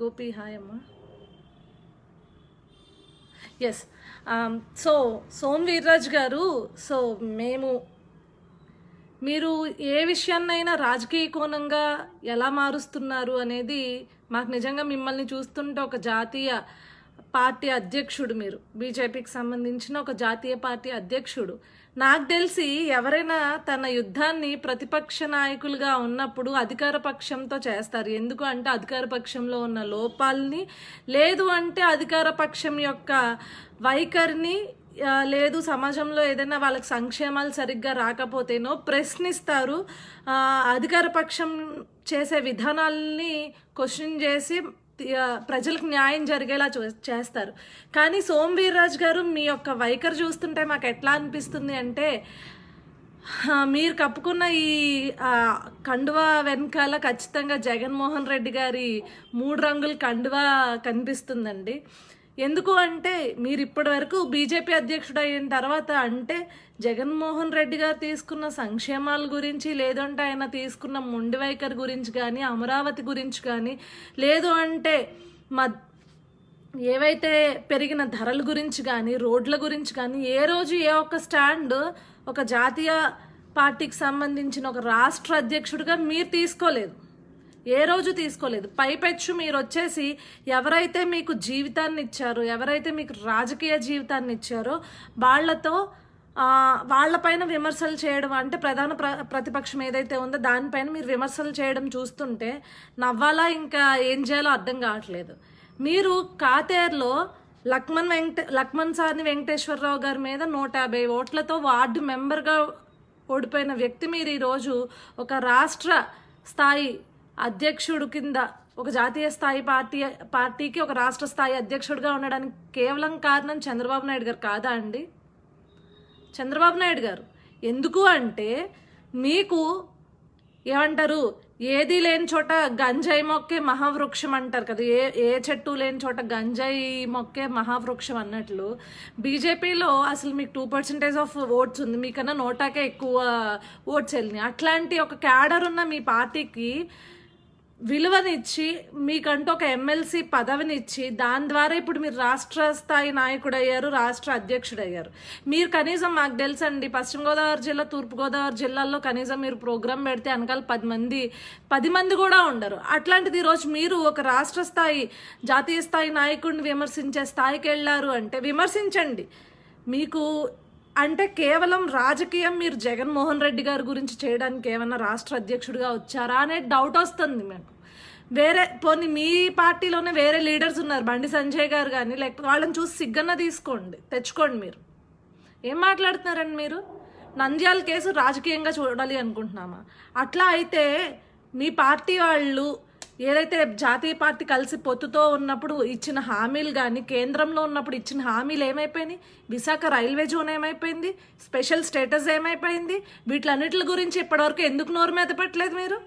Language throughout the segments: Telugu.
గోపి హాయ్ అమ్మ ఎస్ సో సోమ్ వీర్రాజ్ గారు సో మేము మీరు ఏ విషయాన్నైనా రాజకీయ కోణంగా ఎలా మారుస్తున్నారు అనేది మాకు నిజంగా మిమ్మల్ని చూస్తుంటే ఒక జాతీయ పార్టీ అధ్యక్షుడు మీరు బీజేపీకి సంబంధించిన ఒక జాతీయ పార్టీ అధ్యక్షుడు నాకు తెలిసి ఎవరైనా తన యుద్ధాన్ని ప్రతిపక్ష నాయకులుగా ఉన్నప్పుడు అధికార పక్షంతో చేస్తారు ఎందుకు అంటే అధికార పక్షంలో ఉన్న లోపాలని లేదు అంటే అధికార పక్షం యొక్క వైఖరిని లేదు సమాజంలో ఏదైనా వాళ్ళకి సంక్షేమాలు సరిగ్గా రాకపోతేనో ప్రశ్నిస్తారు అధికార పక్షం చేసే విధానాల్ని క్వశ్చన్ చేసి ప్రజలకు న్యాయం జరిగేలా చేస్తారు కానీ సోమ్ గారు మీ యొక్క వైఖరి చూస్తుంటే మాకు ఎట్లా అనిపిస్తుంది అంటే మీరు కప్పుకున్న ఈ కండువా వెనకాల ఖచ్చితంగా జగన్మోహన్ రెడ్డి గారి మూడు రంగుల కండువా కనిపిస్తుందండి ఎందుకు అంటే మీరు ఇప్పటి వరకు బీజేపీ అధ్యక్షుడు అయిన తర్వాత అంటే జగన్మోహన్ రెడ్డి గారు తీసుకున్న సంక్షేమాల గురించి లేదంటే ఆయన తీసుకున్న ముండివైఖర్ గురించి కానీ అమరావతి గురించి కానీ లేదు అంటే మ ఏవైతే పెరిగిన ధరల గురించి కానీ రోడ్ల గురించి కానీ ఏ రోజు ఏ ఒక్క స్టాండ్ ఒక జాతీయ పార్టీకి సంబంధించిన ఒక రాష్ట్ర అధ్యక్షుడిగా మీరు తీసుకోలేదు ఏ రోజు తీసుకోలేదు పైపెచ్చు మీరు వచ్చేసి ఎవరైతే మీకు జీవితాన్ని ఇచ్చారో ఎవరైతే మీకు రాజకీయ జీవితాన్ని ఇచ్చారో వాళ్ళతో వాళ్ళపైన విమర్శలు చేయడం అంటే ప్రధాన ప్ర ప్రతిపక్షం ఏదైతే ఉందో దానిపైన మీరు విమర్శలు చేయడం చూస్తుంటే నవ్వాలా ఇంకా ఏం చేయాలో అర్థం కావట్లేదు మీరు కాతేరులో లక్మణ్ వెంకట లక్మణ్ సార్ని వెంకటేశ్వరరావు గారి మీద నూట యాభై ఓట్లతో వార్డు మెంబర్గా ఓడిపోయిన వ్యక్తి మీరు ఈరోజు ఒక రాష్ట్ర స్థాయి అధ్యక్షుడు కింద ఒక జాతీయ స్థాయి పార్టీ పార్టీకి ఒక రాష్ట్ర స్థాయి అధ్యక్షుడిగా ఉండడానికి కేవలం కారణం చంద్రబాబు నాయుడు గారు కాదా అండి చంద్రబాబు నాయుడు గారు ఎందుకు అంటే మీకు ఏమంటారు ఏది లేని చోట గంజాయి మొక్కే మహావృక్షం అంటారు కదా ఏ ఏ చెట్టు లేని చోట గంజాయి మొక్కే మహావృక్షం అన్నట్లు బీజేపీలో అసలు మీకు టూ పర్సెంటేజ్ ఆఫ్ ఓట్స్ ఉంది మీకన్నా నోటాకే ఎక్కువ ఓట్స్ వెళ్ళినాయి అట్లాంటి ఒక క్యాడర్ ఉన్న మీ పార్టీకి విలువనిచ్చి మీకంటూ ఒక ఎమ్మెల్సీ పదవినిచ్చి దాని ద్వారా ఇప్పుడు మీరు రాష్ట్ర స్థాయి నాయకుడు అయ్యారు రాష్ట్ర అధ్యక్షుడు అయ్యారు మీరు కనీసం మాకు తెలుసండి పశ్చిమ గోదావరి జిల్లా తూర్పుగోదావరి జిల్లాల్లో కనీసం మీరు ప్రోగ్రాం పెడితే వెనకాల పది మంది పది మంది కూడా ఉండరు అట్లాంటిది ఈరోజు మీరు ఒక రాష్ట్ర స్థాయి జాతీయ స్థాయి నాయకుడిని విమర్శించే స్థాయికి వెళ్ళారు అంటే విమర్శించండి మీకు అంటే కేవలం రాజకీయం మీరు జగన్మోహన్ రెడ్డి గారి గురించి చేయడానికి ఏమైనా రాష్ట్ర అధ్యక్షుడిగా వచ్చారా అనే డౌట్ వస్తుంది మీకు వేరే పోనీ మీ పార్టీలోనే వేరే లీడర్స్ ఉన్నారు బండి సంజయ్ గారు కానీ లేకపోతే వాళ్ళని చూసి సిగ్గన్న తీసుకోండి తెచ్చుకోండి మీరు ఏం మాట్లాడుతున్నారండి మీరు నంద్యాల కేసు రాజకీయంగా చూడాలి అనుకుంటున్నామా అట్లా అయితే మీ పార్టీ వాళ్ళు ఏదైతే జాతీయ పార్టీ కలిసి పొత్తుతో ఉన్నప్పుడు ఇచ్చిన హామీలు కానీ కేంద్రంలో ఉన్నప్పుడు ఇచ్చిన హామీలు ఏమైపోయినాయి విశాఖ రైల్వే జోన్ ఏమైపోయింది స్పెషల్ స్టేటస్ ఏమైపోయింది వీటిలన్నిటి గురించి ఇప్పటివరకు ఎందుకు నోరు మీద పెట్టలేదు మీరు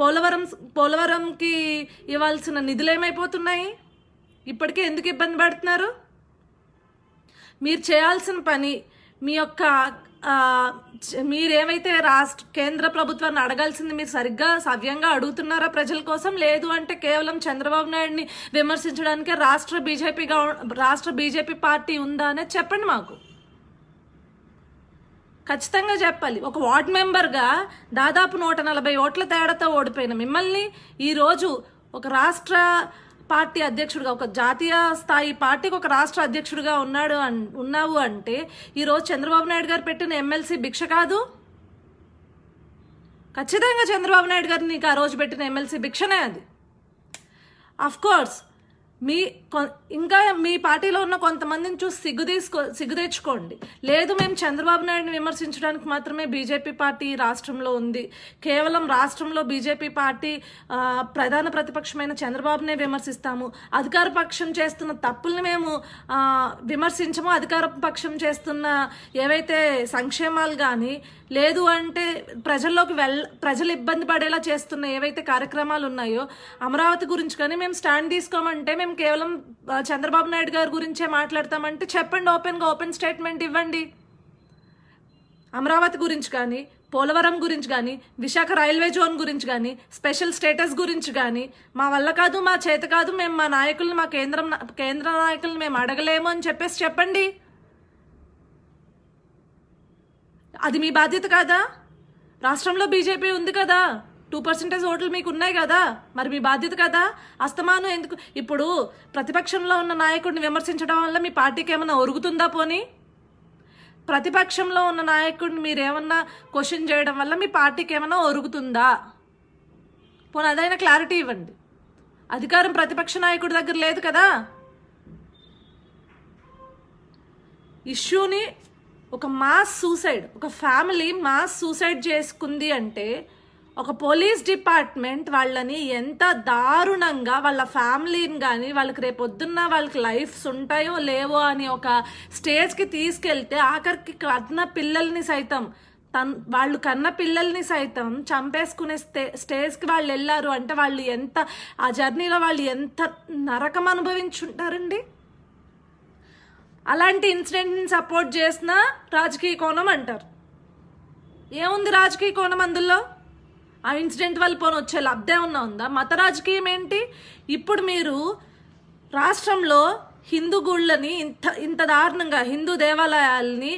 పోలవరం పోలవరంకి ఇవ్వాల్సిన నిధులు ఏమైపోతున్నాయి ఇప్పటికే ఎందుకు ఇబ్బంది పడుతున్నారు మీరు చేయాల్సిన పని మీ యొక్క మీరేమైతే రాష్ట్ర కేంద్ర ప్రభుత్వాన్ని అడగాల్సింది మీరు సరిగ్గా సవ్యంగా అడుగుతున్నారా ప్రజల కోసం లేదు అంటే కేవలం చంద్రబాబు నాయుడిని విమర్శించడానికే రాష్ట్ర బీజేపీగా రాష్ట్ర బీజేపీ పార్టీ ఉందా అనేది చెప్పండి మాకు ఖచ్చితంగా చెప్పాలి ఒక వార్డ్ మెంబర్గా దాదాపు నూట నలభై ఓట్ల తేడాతో ఓడిపోయిన మిమ్మల్ని ఈరోజు ఒక రాష్ట్ర పార్టీ అధ్యక్షుడుగా ఒక జాతీయ స్థాయి పార్టీకి ఒక రాష్ట్ర అధ్యక్షుడిగా ఉన్నాడు అన్ ఉన్నావు అంటే ఈరోజు చంద్రబాబు నాయుడు గారు పెట్టిన ఎమ్మెల్సీ భిక్ష కాదు ఖచ్చితంగా చంద్రబాబు నాయుడు గారు నీకు ఆ రోజు పెట్టిన ఎమ్మెల్సీ భిక్షనే అది అఫ్కోర్స్ మీ ఇంకా మీ పార్టీలో ఉన్న కొంతమందిని చూసి సిగ్గు తీసుకో సిగ్గు తెచ్చుకోండి లేదు మేము చంద్రబాబు నాయుడుని విమర్శించడానికి మాత్రమే బీజేపీ పార్టీ రాష్ట్రంలో ఉంది కేవలం రాష్ట్రంలో బీజేపీ పార్టీ ప్రధాన ప్రతిపక్షమైన చంద్రబాబునే విమర్శిస్తాము అధికార పక్షం చేస్తున్న తప్పుల్ని మేము విమర్శించము అధికార పక్షం చేస్తున్న ఏవైతే సంక్షేమాలు కానీ లేదు అంటే ప్రజల్లోకి వెళ్ ప్రజలు ఇబ్బంది పడేలా చేస్తున్న ఏవైతే కార్యక్రమాలు ఉన్నాయో అమరావతి గురించి కానీ మేము స్టాండ్ తీసుకోమంటే మేము కేవలం చంద్రబాబు నాయుడు గారి గురించే మాట్లాడతామంటే చెప్పండి ఓపెన్గా ఓపెన్ స్టేట్మెంట్ ఇవ్వండి అమరావతి గురించి కానీ పోలవరం గురించి కానీ విశాఖ రైల్వే జోన్ గురించి కానీ స్పెషల్ స్టేటస్ గురించి కానీ మా వల్ల కాదు మా చేత కాదు మేము మా నాయకులను మా కేంద్రం కేంద్ర నాయకులను మేము అడగలేము అని చెప్పేసి చెప్పండి అది మీ బాధ్యత కాదా రాష్ట్రంలో బీజేపీ ఉంది కదా టూ పర్సెంటేజ్ ఓట్లు మీకు ఉన్నాయి కదా మరి మీ బాధ్యత కదా అస్తమానం ఎందుకు ఇప్పుడు ప్రతిపక్షంలో ఉన్న నాయకుడిని విమర్శించడం వల్ల మీ పార్టీకి ఏమైనా ఒరుగుతుందా పోనీ ప్రతిపక్షంలో ఉన్న నాయకుడిని మీరేమన్నా క్వశ్చన్ చేయడం వల్ల మీ పార్టీకి ఏమైనా ఒరుగుతుందా పోనీ అదైనా క్లారిటీ ఇవ్వండి అధికారం ప్రతిపక్ష నాయకుడి దగ్గర లేదు కదా ఇష్యూని ఒక మాస్ సూసైడ్ ఒక ఫ్యామిలీ మాస్ సూసైడ్ చేసుకుంది అంటే ఒక పోలీస్ డిపార్ట్మెంట్ వాళ్ళని ఎంత దారుణంగా వాళ్ళ ఫ్యామిలీని కానీ వాళ్ళకి రేపొద్దున్న వాళ్ళకి లైఫ్స్ ఉంటాయో లేవో అని ఒక స్టేజ్కి తీసుకెళ్తే ఆఖరికి కన్న పిల్లల్ని సైతం తన్ వాళ్ళు కన్న పిల్లల్ని సైతం చంపేసుకునే స్టే స్టేజ్కి వాళ్ళు వెళ్ళారు అంటే వాళ్ళు ఎంత ఆ జర్నీలో వాళ్ళు ఎంత నరకం అనుభవించుంటారండి అలాంటి ఇన్సిడెంట్ని సపోర్ట్ చేసిన రాజకీయ కోణం అంటారు ఏముంది రాజకీయ కోణం అందులో ఆ ఇన్సిడెంట్ వల్ల పోని వచ్చే లబ్ధే ఉన్నా ఉందా మత రాజకీయం ఏంటి ఇప్పుడు మీరు రాష్ట్రంలో హిందూ గుళ్ళని ఇంత ఇంత దారుణంగా హిందూ దేవాలయాలని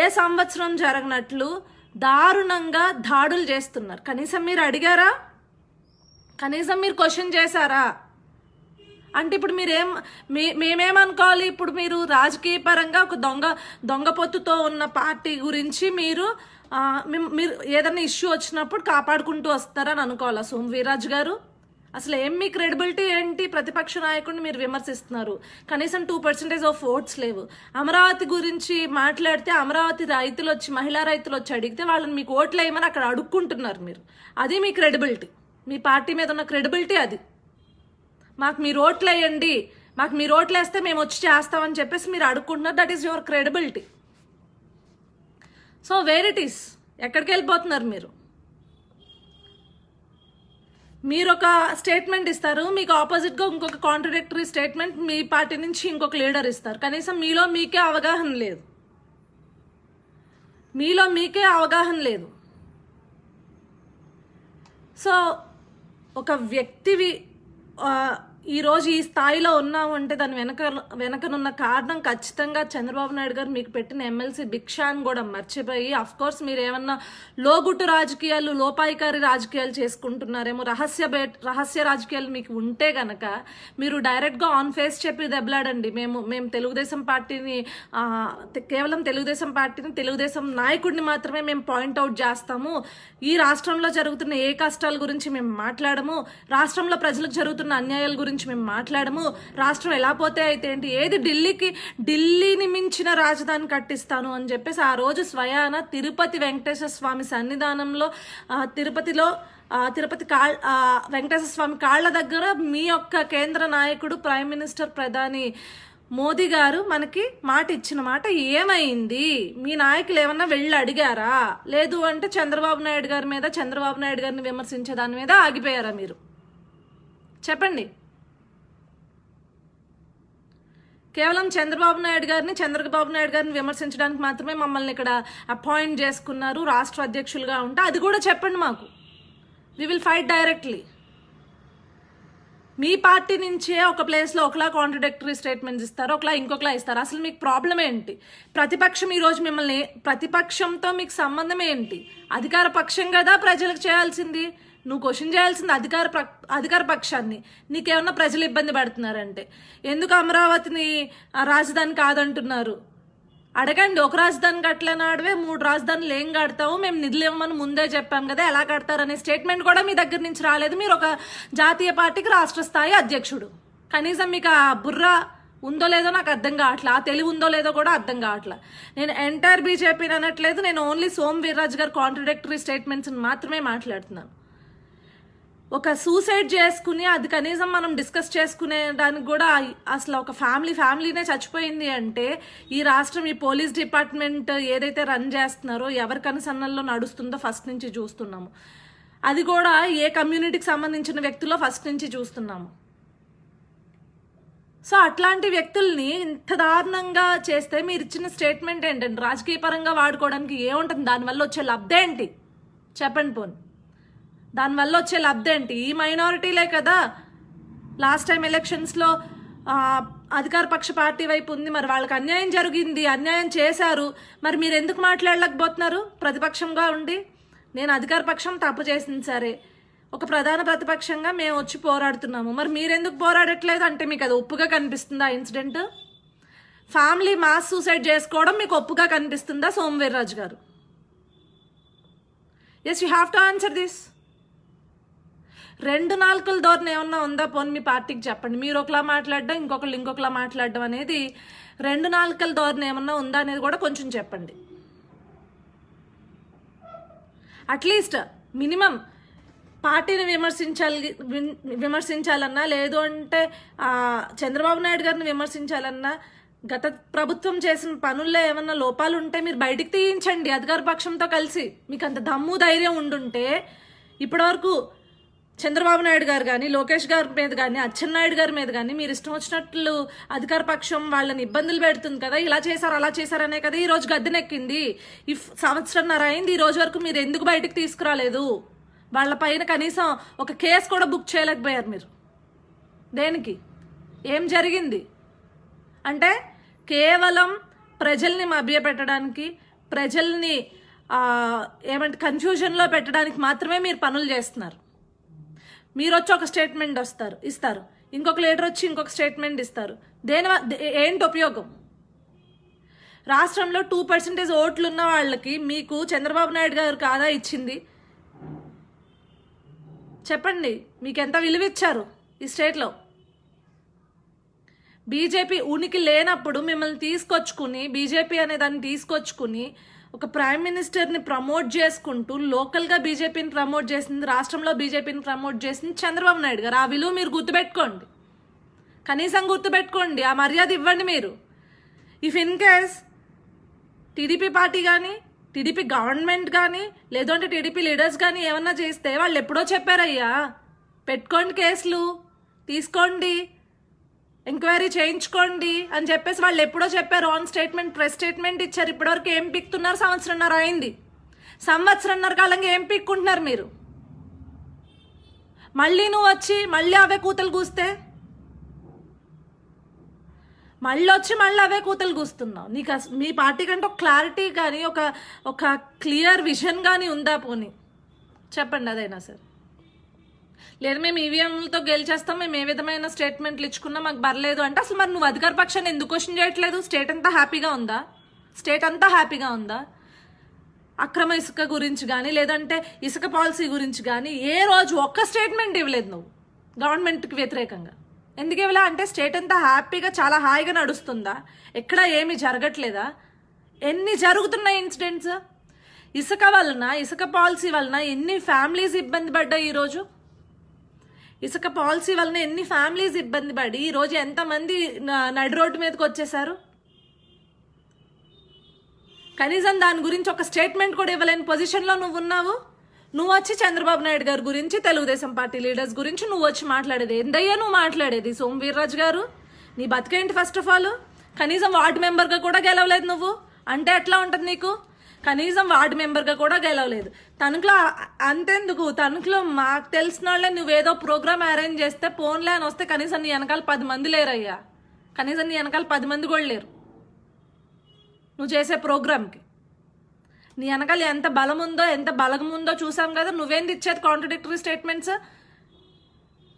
ఏ సంవత్సరం జరగనట్లు దారుణంగా దాడులు చేస్తున్నారు కనీసం మీరు అడిగారా కనీసం మీరు క్వశ్చన్ చేశారా అంటే ఇప్పుడు మీరేం మే మేమేమనుకోవాలి ఇప్పుడు మీరు రాజకీయ పరంగా ఒక దొంగ దొంగ పొత్తుతో ఉన్న పార్టీ గురించి మీరు మీరు ఏదైనా ఇష్యూ వచ్చినప్పుడు కాపాడుకుంటూ వస్తారని అనుకోవాలా సోమ్ వీరాజ్ గారు అసలు ఏం మీ క్రెడిబిలిటీ ఏంటి ప్రతిపక్ష నాయకుడిని మీరు విమర్శిస్తున్నారు కనీసం టూ పర్సెంటేజ్ ఆఫ్ ఓట్స్ లేవు అమరావతి గురించి మాట్లాడితే అమరావతి రైతులు వచ్చి మహిళా రైతులు వచ్చి అడిగితే వాళ్ళని మీకు ఓట్లు వేయమని అక్కడ అడుక్కుంటున్నారు మీరు అది మీ క్రెడిబిలిటీ మీ పార్టీ మీద ఉన్న క్రెడిబిలిటీ అది మాకు మీరు ఓట్లు వేయండి మాకు మీరు ఓట్లు వేస్తే మేము వచ్చి చేస్తామని చెప్పేసి మీరు అడుగుతున్నారు that is your credibility so where it is ఎక్కడికి వెళ్ళిపోతున్నారు మీరు మీరు ఒక స్టేట్మెంట్ ఇస్తారు మీకు ఆపోజిట్గా ఇంకొక కాంట్రడిక్టరీ స్టేట్మెంట్ మీ పార్టీ నుంచి ఇంకొక లీడర్ ఇస్తారు కనీసం మీలో మీకే అవగాహన లేదు మీలో మీకే అవగాహన లేదు సో ఒక వ్యక్తివి ఈరోజు ఈ స్థాయిలో ఉన్నాము అంటే దాని వెనక వెనకనున్న కారణం ఖచ్చితంగా చంద్రబాబు నాయుడు గారు మీకు పెట్టిన ఎమ్మెల్సీ భిక్ష అని కూడా మర్చిపోయి కోర్స్ మీరు ఏమన్నా లోగుట్టు రాజకీయాలు లోపాయికారి రాజకీయాలు చేసుకుంటున్నారేమో రహస్య రహస్య రాజకీయాలు మీకు ఉంటే గనక మీరు డైరెక్ట్గా ఆన్ ఫేస్ చెప్పి దెబ్బలాడండి మేము మేము తెలుగుదేశం పార్టీని కేవలం తెలుగుదేశం పార్టీని తెలుగుదేశం నాయకుడిని మాత్రమే మేము పాయింట్అవుట్ చేస్తాము ఈ రాష్ట్రంలో జరుగుతున్న ఏ కష్టాల గురించి మేము మాట్లాడము రాష్ట్రంలో ప్రజలకు జరుగుతున్న అన్యాయాల గురించి గురించి మేము మాట్లాడము రాష్ట్రం ఎలా పోతే అయితే ఏంటి ఏది ఢిల్లీకి ఢిల్లీని మించిన రాజధాని కట్టిస్తాను అని చెప్పేసి ఆ రోజు స్వయాన తిరుపతి వెంకటేశ్వర స్వామి సన్నిధానంలో తిరుపతిలో తిరుపతి కా వెంకటేశ్వర స్వామి కాళ్ళ దగ్గర మీ యొక్క కేంద్ర నాయకుడు ప్రైమ్ మినిస్టర్ ప్రధాని మోదీ గారు మనకి మాట ఇచ్చిన మాట ఏమైంది మీ నాయకులు ఏమన్నా వెళ్ళి అడిగారా లేదు అంటే చంద్రబాబు నాయుడు గారి మీద చంద్రబాబు నాయుడు గారిని విమర్శించే దాని మీద ఆగిపోయారా మీరు చెప్పండి కేవలం చంద్రబాబు నాయుడు గారిని చంద్రబాబు నాయుడు గారిని విమర్శించడానికి మాత్రమే మమ్మల్ని ఇక్కడ అపాయింట్ చేసుకున్నారు రాష్ట్ర అధ్యక్షులుగా ఉంటే అది కూడా చెప్పండి మాకు వి విల్ ఫైట్ డైరెక్ట్లీ మీ పార్టీ నుంచే ఒక ప్లేస్లో ఒకలా కాంట్రడక్టరీ స్టేట్మెంట్స్ ఇస్తారు ఒకలా ఇంకొకలా ఇస్తారు అసలు మీకు ప్రాబ్లం ఏంటి ప్రతిపక్షం ఈరోజు మిమ్మల్ని ప్రతిపక్షంతో మీకు సంబంధం ఏంటి అధికార పక్షం కదా ప్రజలకు చేయాల్సింది నువ్వు క్వశ్చన్ చేయాల్సింది అధికార అధికార పక్షాన్ని నీకేమన్నా ప్రజలు ఇబ్బంది పడుతున్నారంటే ఎందుకు అమరావతిని రాజధాని కాదంటున్నారు అడగండి ఒక రాజధాని కట్టలేని ఆడవే మూడు రాజధానులు ఏం కడతావు మేము నిధులు ఇవ్వమని ముందే చెప్పాం కదా ఎలా కడతారనే స్టేట్మెంట్ కూడా మీ దగ్గర నుంచి రాలేదు మీరు ఒక జాతీయ పార్టీకి రాష్ట్ర స్థాయి అధ్యక్షుడు కనీసం మీకు ఆ బుర్ర ఉందో లేదో నాకు అర్థం కావట్లే ఆ తెలివి ఉందో లేదో కూడా అర్థం కావట్లే నేను ఎంటైర్ బీజేపీని అనట్లేదు నేను ఓన్లీ సోమ్ వీర్రాజు గారు కాంట్రడిక్టరీ స్టేట్మెంట్స్ని మాత్రమే మాట్లాడుతున్నాను ఒక సూసైడ్ చేసుకుని అది కనీసం మనం డిస్కస్ చేసుకునే దానికి కూడా అసలు ఒక ఫ్యామిలీ ఫ్యామిలీనే చచ్చిపోయింది అంటే ఈ రాష్ట్రం ఈ పోలీస్ డిపార్ట్మెంట్ ఏదైతే రన్ చేస్తున్నారో ఎవరి కనుసన్నల్లో నడుస్తుందో ఫస్ట్ నుంచి చూస్తున్నాము అది కూడా ఏ కమ్యూనిటీకి సంబంధించిన వ్యక్తుల్లో ఫస్ట్ నుంచి చూస్తున్నాము సో అట్లాంటి వ్యక్తుల్ని ఇంత దారుణంగా చేస్తే మీరు ఇచ్చిన స్టేట్మెంట్ ఏంటండి రాజకీయ పరంగా వాడుకోవడానికి ఏముంటుంది దానివల్ల వచ్చే లబ్ధేంటి ఏంటి చెప్పండి పోనీ దానివల్ల వచ్చే లబ్ధేంటి ఈ మైనారిటీలే కదా లాస్ట్ టైం ఎలక్షన్స్లో అధికార పక్ష పార్టీ వైపు ఉంది మరి వాళ్ళకి అన్యాయం జరిగింది అన్యాయం చేశారు మరి మీరు ఎందుకు మాట్లాడలేకపోతున్నారు ప్రతిపక్షంగా ఉండి నేను అధికార పక్షం తప్పు చేసింది సరే ఒక ప్రధాన ప్రతిపక్షంగా మేము వచ్చి పోరాడుతున్నాము మరి మీరెందుకు పోరాడట్లేదు అంటే మీకు అది ఒప్పుగా కనిపిస్తుందా ఇన్సిడెంట్ ఫ్యామిలీ మాస్ సూసైడ్ చేసుకోవడం మీకు ఒప్పుగా కనిపిస్తుందా Somuveerraju garu yes you have to answer this రెండు నాలుగుల ధోరణి ఏమన్నా ఉందా పోనీ మీ పార్టీకి చెప్పండి మీరు ఒకలా మాట్లాడడం ఇంకొకళ్ళు ఇంకొకలా మాట్లాడడం అనేది రెండు నాలుకల ధోరణి ఏమన్నా ఉందా అనేది కూడా కొంచెం చెప్పండి అట్లీస్ట్ మినిమం పార్టీని విమర్శించాలి విమర్శించాలన్నా లేదు అంటే చంద్రబాబు నాయుడు గారిని విమర్శించాలన్నా గత ప్రభుత్వం చేసిన పనుల్లో ఏమన్నా లోపాలు ఉంటే మీరు బయటికి తీయించండి అధికార పక్షంతో కలిసి మీకు అంత దమ్ము ధైర్యం ఉండుంటే ఇప్పటివరకు చంద్రబాబు నాయుడు గారు కానీ లోకేష్ గారి మీద కానీ అచ్చెన్నాయుడు గారి మీద కానీ మీరు ఇష్టం వచ్చినట్లు అధికార పక్షం వాళ్ళని ఇబ్బందులు పెడుతుంది కదా ఇలా చేశారు అలా చేశారనే కదా ఈ రోజు గద్దెనెక్కింది ఈ సంవత్సరంన్నర అయింది ఈ రోజు వరకు మీరు ఎందుకు బయటకు తీసుకురాలేదు వాళ్ళ పైన కనీసం ఒక కేసు కూడా బుక్ చేయలేకపోయారు మీరు దేనికి ఏం జరిగింది అంటే కేవలం ప్రజల్ని మభ్యపెట్టడానికి ప్రజల్ని ఏమంటే కన్ఫ్యూజన్లో పెట్టడానికి మాత్రమే మీరు పనులు చేస్తున్నారు మీరు వచ్చి ఒక స్టేట్మెంట్ వస్తారు ఇస్తారు ఇంకొక లీడర్ వచ్చి ఇంకొక స్టేట్మెంట్ ఇస్తారు దేని ఏంటి ఉపయోగం రాష్ట్రంలో టూ పర్సెంటేజ్ ఓట్లు ఉన్న వాళ్ళకి మీకు చంద్రబాబు నాయుడు గారు కాదా ఇచ్చింది చెప్పండి మీకు ఎంత విలువ ఇచ్చారు ఈ స్టేట్లో బీజేపీ ఉనికి లేనప్పుడు మిమ్మల్ని తీసుకొచ్చుకుని బీజేపీ అనే దాన్ని తీసుకొచ్చుకుని ఒక ప్రైమ్ మినిస్టర్ని ప్రమోట్ చేసుకుంటూ లోకల్గా బీజేపీని ప్రమోట్ చేసింది రాష్ట్రంలో బీజేపీని ప్రమోట్ చేసింది చంద్రబాబు నాయుడు గారు ఆ విలువ మీరు గుర్తుపెట్టుకోండి కనీసం గుర్తుపెట్టుకోండి ఆ మర్యాద ఇవ్వండి మీరు if in case TDP party కానీ టీడీపీ గవర్నమెంట్ కానీ లేదంటే టీడీపీ లీడర్స్ కానీ ఏమన్నా చేస్తే వాళ్ళు ఎప్పుడో చెప్పారయ్యా పెట్టుకోండి కేసులు తీసుకోండి ఎంక్వైరీ చేయించుకోండి అని చెప్పేసి వాళ్ళు ఎప్పుడో చెప్పారు రాంగ్ స్టేట్మెంట్ ప్రెస్ స్టేట్మెంట్ ఇచ్చారు ఇప్పటివరకు ఏం పిక్తున్నారు సంవత్సరంన్నర అయింది సంవత్సరంన్నర కాలంగా ఏం పిక్కుంటున్నారు మీరు మళ్ళీ నువ్వు వచ్చి మళ్ళీ అవే కూతలు కూస్తే మళ్ళీ వచ్చి మళ్ళీ అవే కూతలు కూస్తున్నావు నీకు మీ పార్టీ కంటే ఒక క్లారిటీ కానీ ఒక ఒక క్లియర్ విజన్ కానీ ఉందా పోనీ చెప్పండి అదైనా సరే లేదు మేము ఈవీఎంలతో గెలిచేస్తాం మేము ఏ విధమైన స్టేట్మెంట్లు ఇచ్చుకున్నా మాకు పర్లేదు అంటే అసలు మరి నువ్వు అధికార పక్షాన్ని ఎందుకు క్వశ్చన్ చేయట్లేదు స్టేట్ అంతా హ్యాపీగా ఉందా స్టేట్ అంతా హ్యాపీగా ఉందా అక్రమ ఇసుక గురించి కానీ లేదంటే ఇసుక పాలసీ గురించి కానీ ఏ రోజు ఒక్క స్టేట్మెంట్ ఇవ్వలేదు నువ్వు గవర్నమెంట్కి వ్యతిరేకంగా ఎందుకు ఇవ్వలే అంటే స్టేట్ అంతా హ్యాపీగా చాలా హాయిగా నడుస్తుందా ఎక్కడ ఏమి జరగట్లేదా ఎన్ని జరుగుతున్నాయి ఇన్సిడెంట్స్ ఇసుక వలన ఇసుక పాలసీ వలన ఎన్ని ఫ్యామిలీస్ ఇబ్బంది పడ్డాయి ఈరోజు ఇసుక పాలసీ వలన ఎన్ని ఫ్యామిలీస్ ఇబ్బంది పడి ఈరోజు ఎంతమంది నడి రోడ్డు మీదకి వచ్చేసారు కనీసం దాని గురించి ఒక స్టేట్మెంట్ కూడా ఇవ్వలేని పొజిషన్లో నువ్వు ఉన్నావు నువ్వు వచ్చి చంద్రబాబు నాయుడు గారి గురించి తెలుగుదేశం పార్టీ లీడర్స్ గురించి నువ్వు వచ్చి మాట్లాడేది ఎందయ్యా నువ్వు మాట్లాడేది సోమ్ వీర్రాజు గారు నీ బతికేంటి ఫస్ట్ ఆఫ్ ఆల్ కనీసం వార్డు మెంబర్గా కూడా గెలవలేదు నువ్వు అంటే ఎట్లా ఉంటుంది నీకు కనీసం వార్డు మెంబర్గా కూడా గెలవలేదు తణుకులో అంతెందుకు తణుకులో మాకు తెలిసిన వాళ్ళే నువ్వేదో ప్రోగ్రామ్ అరేంజ్ చేస్తే ఫోన్లే అని వస్తే కనీసం నీ వెనకాల పది మంది లేరయ్యా కనీసం నీ వెనకాల పది మంది కూడా లేరు నువ్వు చేసే ప్రోగ్రామ్కి నీ వెనకాల ఎంత బలం ఉందో ఎంత బలగం ఉందో చూసాం కదా నువ్వేంది ఇచ్చేది కాంట్రడిక్టరీ స్టేట్మెంట్స్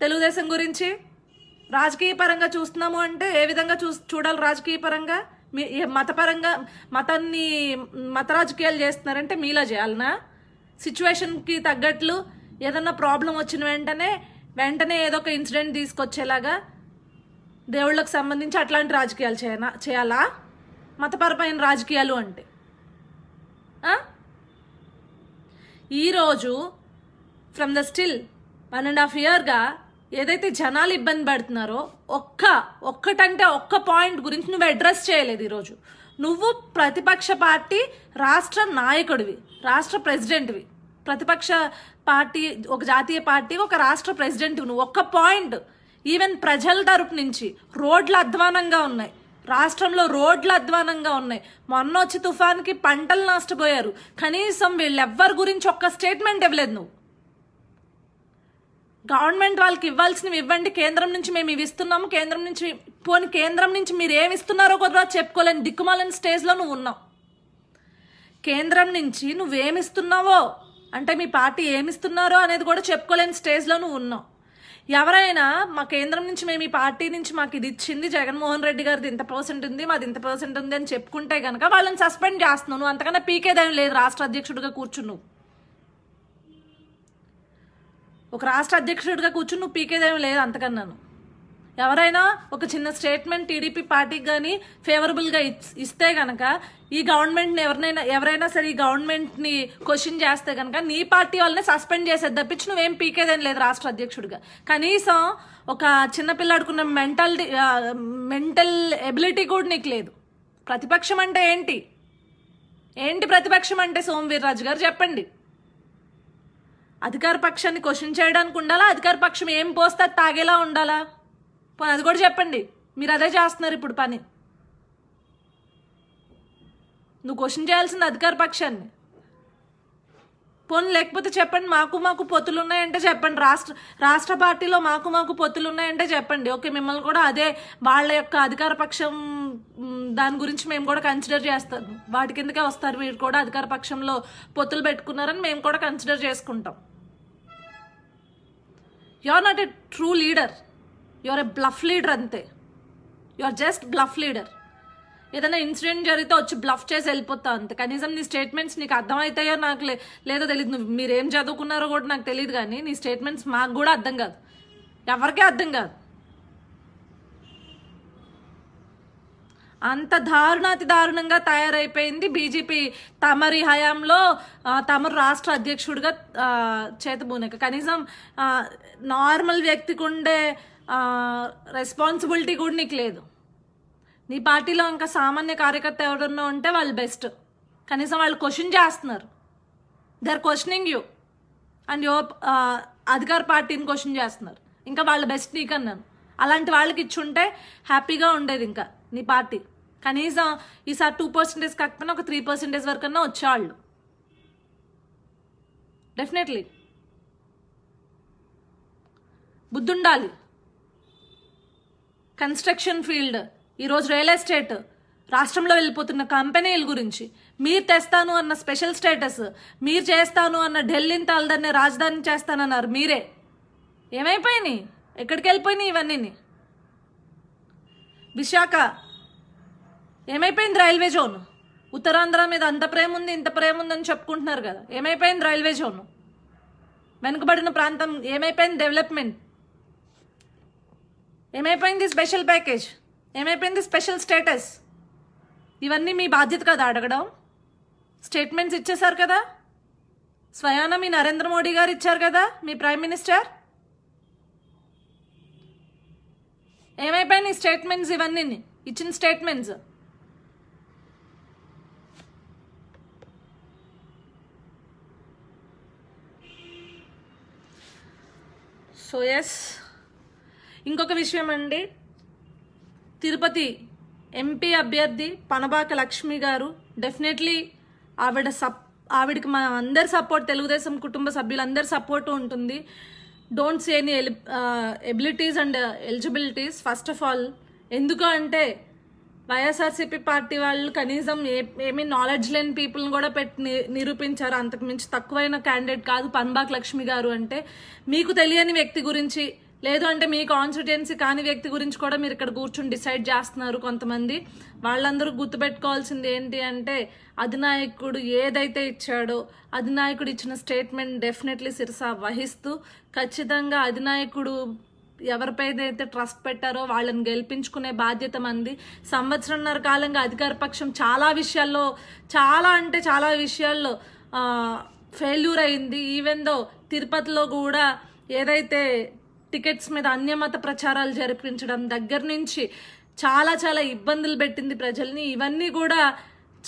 తెలుగుదేశం గురించి రాజకీయ పరంగా చూస్తున్నాము అంటే ఏ విధంగా చూ చూడాలి రాజకీయ పరంగా మీ మతపరంగా మతాన్ని మత రాజకీయాలు చేస్తున్నారంటే మీలా చేయాలనా సిచ్యువేషన్కి తగ్గట్లు ఏదన్నా ప్రాబ్లం వచ్చిన వెంటనే వెంటనే ఏదో ఒక ఇన్సిడెంట్ తీసుకొచ్చేలాగా దేవుళ్ళకు సంబంధించి అట్లాంటి రాజకీయాలు చేయనా చేయాలా మతపరమైన రాజకీయాలు అంటే ఈరోజు from the still one and half ఇయర్గా ఏదైతే జనాలు ఇబ్బంది పడుతున్నారో ఒక్క ఒక్కటంటే ఒక్క పాయింట్ గురించి నువ్వు అడ్రస్ చేయలేదు ఈరోజు నువ్వు ప్రతిపక్ష పార్టీ రాష్ట్ర నాయకుడివి రాష్ట్ర ప్రెసిడెంట్వి ప్రతిపక్ష పార్టీ ఒక జాతీయ పార్టీ ఒక రాష్ట్ర ప్రెసిడెంట్ నువ్వు ఒక్క పాయింట్ ఈవెన్ ప్రజల తరపు నుంచి రోడ్లు అధ్వానంగా ఉన్నాయి రాష్ట్రంలో రోడ్లు అధ్వానంగా ఉన్నాయి మొన్న వచ్చి తుఫాన్కి పంటలు నష్టపోయారు కనీసం వీళ్ళెవ్వరి గురించి ఒక్క స్టేట్మెంట్ ఇవ్వలేదు నువ్వు గవర్నమెంట్ వాళ్ళకి ఇవ్వాల్సినవి ఇవ్వండి కేంద్రం నుంచి మేము ఇవి ఇస్తున్నాము కేంద్రం నుంచి పోని కేంద్రం నుంచి మీరు ఏమి ఇస్తున్నారో కొద్దిగా చెప్పుకోలేని దిక్కుమాలని స్టేజ్లో నువ్వు ఉన్నావు కేంద్రం నుంచి నువ్వేమిస్తున్నావో అంటే మీ పార్టీ ఏమిస్తున్నారో అనేది కూడా చెప్పుకోలేని స్టేజ్లో నువ్వు ఉన్నావు ఎవరైనా మా కేంద్రం నుంచి మేము ఈ పార్టీ నుంచి మాకు ఇది ఇచ్చింది జగన్మోహన్ రెడ్డి గారిది ఇంత పర్సెంట్ ఉంది మాది ఇంత పర్సెంట్ ఉంది అని చెప్పుకుంటే కనుక వాళ్ళని సస్పెండ్ చేస్తున్నావు నువ్వు అంతకన్నా పీకేదేం లేదు రాష్ట్ర అధ్యక్షుడిగా కూర్చున్నావు ఒక రాష్ట్ర అధ్యక్షుడిగా కూర్చుని నువ్వు పీకేదేం లేదు అంతకన్నాను ఎవరైనా ఒక చిన్న స్టేట్మెంట్ టీడీపీ పార్టీకి కానీ ఫేవరబుల్గా ఇస్తే గనక ఈ గవర్నమెంట్ని ఎవరినైనా ఎవరైనా సరే ఈ గవర్నమెంట్ని క్వశ్చన్ చేస్తే కనుక నీ పార్టీ వాళ్ళని సస్పెండ్ చేసేది తప్పించి నువ్వేం పీకేదేం లేదు రాష్ట్ర అధ్యక్షుడిగా కనీసం ఒక చిన్నపిల్లాడుకున్న మెంటల్ మెంటల్ ఎబిలిటీ కూడా నీకు లేదు ప్రతిపక్షం అంటే ఏంటి ఏంటి ప్రతిపక్షం అంటే సోమవీర్రాజు గారు చెప్పండి అధికార పక్షాన్ని క్వశ్చన్ చేయడానికి ఉండాలా అధికార పక్షం ఏం పోస్తే తాగేలా ఉండాలా పోనీ అది కూడా చెప్పండి మీరు అదే చేస్తున్నారు ఇప్పుడు పని నువ్వు క్వశ్చన్ చేయాల్సింది అధికార పక్షాన్ని పోనీ లేకపోతే చెప్పండి మాకు మాకు పొత్తులు ఉన్నాయంటే చెప్పండి రాష్ట్ర రాష్ట్ర పార్టీలో మాకు మాకు పొత్తులు ఉన్నాయంటే చెప్పండి ఓకే మిమ్మల్ని కూడా అదే వాళ్ళ యొక్క అధికార పక్షం దాని గురించి మేము కూడా కన్సిడర్ చేస్తాం వాటి కిందకే వస్తారు మీరు కూడా అధికార పక్షంలో పొత్తులు పెట్టుకున్నారని మేము కూడా కన్సిడర్ చేసుకుంటాం you are not a true leader you are a bluff leader అంతే you are just bluff leader ఏదైనా ఇన్సిడెంట్ జరిగితే వచ్చి బ్లఫ్ చేసి వెళ్ళిపోతా అంతే కనీసం నీ స్టేట్మెంట్స్ నీకు అర్థమవుతాయో నాకు లేదో తెలియదు నువ్వు ఏం చదువుకున్నారో కూడా నాకు తెలియదు కానీ నీ స్టేట్మెంట్స్ మాకు కూడా అర్థం కాదు ఎవరికే అర్థం కాదు అంత దారుణాతి దారుణంగా తయారైపోయింది బీజేపీ తమరి హయాంలో తమరు రాష్ట్ర అధ్యక్షుడిగా చేతబూనక కనీసం నార్మల్ వ్యక్తికి ఉండే రెస్పాన్సిబిలిటీ కూడా నీకు లేదు నీ పార్టీలో ఇంకా సామాన్య కార్యకర్త ఎవరన్నా ఉంటే వాళ్ళు బెస్ట్ కనీసం వాళ్ళు క్వశ్చన్ చేస్తున్నారు they are questioning you and your అధికార పార్టీని క్వశ్చన్ చేస్తున్నారు ఇంకా వాళ్ళ బెస్ట్ నీకన్నాను అలాంటి వాళ్ళకి ఇచ్చుంటే హ్యాపీగా ఉండేది ఇంకా నీ పార్టీ కనీసం ఈసారి టూ పర్సెంటేజ్ కాకపోయినా ఒక త్రీ పర్సెంటేజ్ అన్నా వచ్చేవాళ్ళు డెఫినెట్లీ బుద్ధుండాలి కన్స్ట్రక్షన్ ఫీల్డ్ ఈరోజు రియల్ ఎస్టేట్ రాష్ట్రంలో వెళ్ళిపోతున్న కంపెనీల గురించి మీరు తెస్తాను అన్న స్పెషల్ స్టేటస్ మీరు చేస్తాను అన్న ఢిల్లీని తాల్దన్నే రాజధాని చేస్తానన్నారు మీరే ఏమైపోయినాయి ఎక్కడికి వెళ్ళిపోయినాయి ఇవన్నీ విశాఖ ఏమైపోయింది రైల్వే జోన్ ఉత్తరాంధ్ర మీద అంత ప్రేమ ఉంది ఇంత ప్రేమ ఉందని చెప్పుకుంటున్నారు కదా ఏమైపోయింది రైల్వే జోన్ వెనుకబడిన ప్రాంతం ఏమైపోయింది డెవలప్మెంట్ ఏమైపోయింది స్పెషల్ ప్యాకేజ్ ఏమైపోయింది స్పెషల్ స్టేటస్ ఇవన్నీ మీ బాధ్యత కదా అడగడం స్టేట్మెంట్స్ ఇచ్చేశారు కదా స్వయాన మీ నరేంద్ర మోడీ గారు ఇచ్చారు కదా మీ ప్రైమ్ మినిస్టర్ ఏమైపోయినాయి స్టేట్మెంట్స్ ఇవన్నీ ఇచ్చిన స్టేట్మెంట్స్ సో ఎస్ ఇంకొక విషయం అండి తిరుపతి ఎంపీ అభ్యర్థి పనబాక లక్ష్మి గారు డెఫినెట్లీ ఆవిడ సప్ ఆవిడకి మన అందరి సపోర్ట్ తెలుగుదేశం కుటుంబ సభ్యులందరి సపోర్ట్ ఉంటుంది don't say any abilities and eligibilities first of all ఎందుకు అంటే వైఎస్ఆర్సీపీ పార్టీ వాళ్ళు కనీసం ఏ ఏమీ నాలెడ్జ్ లేని పీపుల్ని కూడా పెట్టి నిరూపించారు అంతకు మించి తక్కువైన క్యాండిడేట్ కాదు పన్బాక్ లక్ష్మి గారు అంటే మీకు తెలియని వ్యక్తి గురించి లేదు అంటే మీ కాన్స్టిట్యుయెన్సీ కాని వ్యక్తి గురించి కూడా మీరు ఇక్కడ కూర్చుని డిసైడ్ చేస్తున్నారు కొంతమంది వాళ్ళందరూ గుర్తుపెట్టుకోవాల్సింది ఏంటి అంటే అధినాయకుడు ఏదైతే ఇచ్చాడో అధినాయకుడు ఇచ్చిన స్టేట్మెంట్ డెఫినెట్లీ సిరస వహిస్తూ ఖచ్చితంగా అధినాయకుడు ఎవరిపైనైతే ట్రస్ట్ పెట్టారో వాళ్ళని గెలిపించుకునే బాధ్యత మంది సంవత్సరంన్నర కాలంగా అధికార పక్షం చాలా విషయాల్లో చాలా అంటే చాలా విషయాల్లో ఫెయిల్యూర్ అయింది ఈవెన్ దో తిరుపతిలో కూడా ఏదైతే టికెట్స్ మీద అన్యమత ప్రచారాలు జరిపించడం దగ్గర నుంచి చాలా చాలా ఇబ్బందులు పెట్టింది ప్రజల్ని ఇవన్నీ కూడా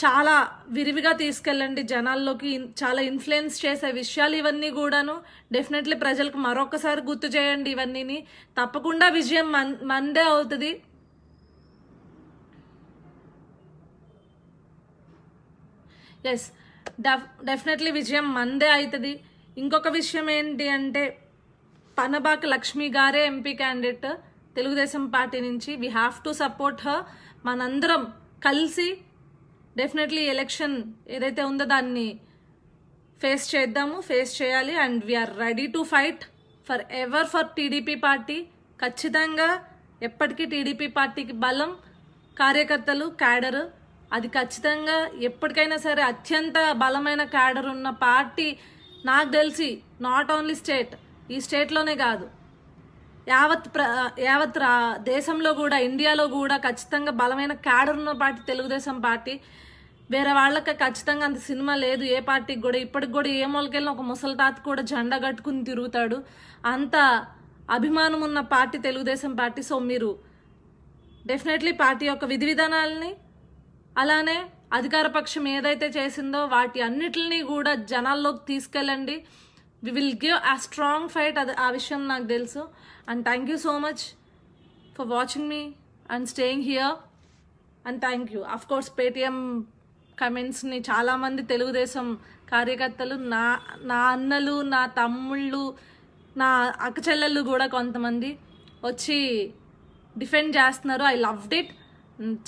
చాలా విరివిగా తీసుకెళ్ళండి జనాల్లోకి చాలా ఇన్ఫ్లుయెన్స్ చేసే విషయాలు ఇవన్నీ కూడాను డెఫినెట్లీ ప్రజలకు మరొకసారి గుర్తు చేయండి ఇవన్నీని తప్పకుండా విజయం మన్ మందే అవుతుంది ఎస్ డెఫ్ డెఫినెట్లీ విజయం మందే అవుతుంది ఇంకొక విషయం ఏంటి అంటే పనబాక లక్ష్మి గారే ఎంపీ క్యాండిడేట్ తెలుగుదేశం పార్టీ నుంచి we have to support her మనందరం కలిసి డెఫినెట్లీ ఎలక్షన్ ఏదైతే ఉందో దాన్ని ఫేస్ చేద్దాము ఫేస్ చేయాలి and we're ready to fight forever for TDP party ఖచ్చితంగా ఎప్పటికీ టీడీపీ పార్టీకి బలం కార్యకర్తలు క్యాడర్ అది ఖచ్చితంగా ఎప్పటికైనా సరే అత్యంత బలమైన క్యాడర్ ఉన్న పార్టీ నాకు తెలిసి నాట్ ఓన్లీ స్టేట్ ఈ స్టేట్లోనే కాదు యావత్ ప్ర యావత్ రా దేశంలో కూడా ఇండియాలో కూడా ఖచ్చితంగా బలమైన క్యాడర్ ఉన్న పార్టీ తెలుగుదేశం పార్టీ వేరే వాళ్ళకి ఖచ్చితంగా అంత సినిమా లేదు ఏ పార్టీకి కూడా ఇప్పటికి కూడా ఏ మూలకెళ్ళిన ఒక తాత కూడా జెండా కట్టుకుని తిరుగుతాడు అంత అభిమానం ఉన్న పార్టీ తెలుగుదేశం పార్టీ సో మీరు డెఫినెట్లీ పార్టీ యొక్క విధి విధానాలని అలానే అధికార పక్షం ఏదైతే చేసిందో వాటి అన్నిటిని కూడా జనాల్లోకి తీసుకెళ్ళండి we will give a strong fight అది ఆ విషయం నాకు తెలుసు and thank you so much for watching me and staying here and thank you of course Paytm కమెంట్స్ని చాలామంది తెలుగుదేశం కార్యకర్తలు నా నా అన్నలు నా తమ్ముళ్ళు నా అక్కచెల్లెళ్ళు కూడా కొంతమంది వచ్చి డిఫెండ్ చేస్తున్నారు ఐ లవ్డ్ ఇట్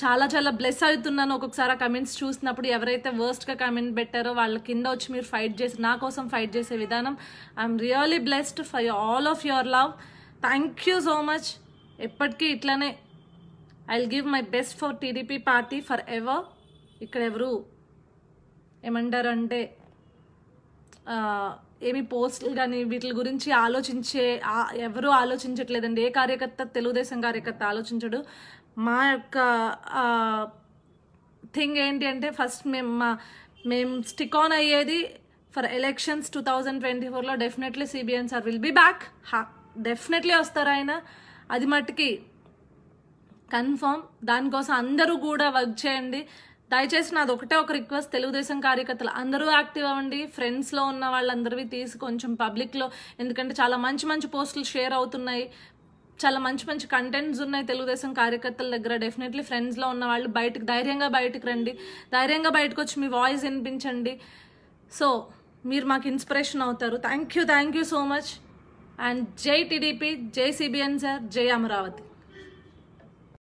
చాలా చాలా బ్లెస్ అవుతున్నాను ఒక్కొక్కసారి ఆ కమెంట్స్ చూసినప్పుడు ఎవరైతే వర్స్ట్గా కమెంట్ పెట్టారో వాళ్ళ కింద వచ్చి మీరు ఫైట్ చేసి నా కోసం ఫైట్ చేసే విధానం I'm really blessed for all of your love thank you so much ఎప్పటికీ ఇట్లానే I will give my best for TDP party forever ఇక్కడ ఎవరు ఏమంటారు అంటే ఏమి పోస్టులు కానీ వీటి గురించి ఆలోచించే ఎవరు ఆలోచించట్లేదండి ఏ కార్యకర్త తెలుగుదేశం కార్యకర్త ఆలోచించడు మా యొక్క థింగ్ ఏంటి అంటే ఫస్ట్ మేము మా మేము స్టిక్ ఆన్ అయ్యేది for elections two thousand twenty ఫోర్లో definitely CBN sir will be back హా డెఫినెట్లీ వస్తారు ఆయన అది మట్టుకి కన్ఫర్మ్ దానికోసం అందరూ కూడా వర్క్ చేయండి దయచేసి నాది ఒకటే ఒక రిక్వెస్ట్ తెలుగుదేశం కార్యకర్తలు అందరూ యాక్టివ్ అవ్వండి ఫ్రెండ్స్లో ఉన్న వాళ్ళందరివి తీసి కొంచెం పబ్లిక్లో ఎందుకంటే చాలా మంచి మంచి పోస్టులు షేర్ అవుతున్నాయి చాలా మంచి మంచి కంటెంట్స్ ఉన్నాయి తెలుగుదేశం కార్యకర్తల దగ్గర డెఫినెట్లీ ఫ్రెండ్స్లో ఉన్న వాళ్ళు బయటకు ధైర్యంగా బయటకు రండి ధైర్యంగా బయటకు వచ్చి మీ వాయిస్ వినిపించండి సో మీరు మాకు ఇన్స్పిరేషన్ అవుతారు thank you thank you so much and जय टीडी पी जे सी बी एन सर जय अमरावती